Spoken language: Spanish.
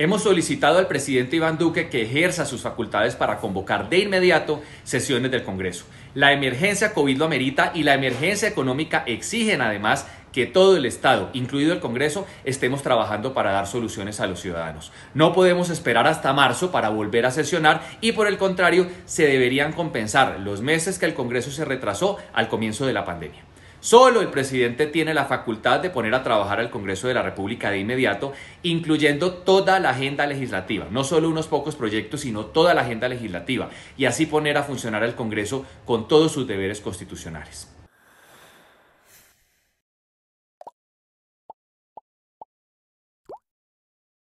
Hemos solicitado al presidente Iván Duque que ejerza sus facultades para convocar de inmediato sesiones del Congreso. La emergencia COVID lo amerita y la emergencia económica exigen además que todo el Estado, incluido el Congreso, estemos trabajando para dar soluciones a los ciudadanos. No podemos esperar hasta marzo para volver a sesionar y por el contrario se deberían compensar los meses que el Congreso se retrasó al comienzo de la pandemia. Solo el presidente tiene la facultad de poner a trabajar al Congreso de la República de inmediato, incluyendo toda la agenda legislativa, no solo unos pocos proyectos, sino toda la agenda legislativa, y así poner a funcionar el Congreso con todos sus deberes constitucionales.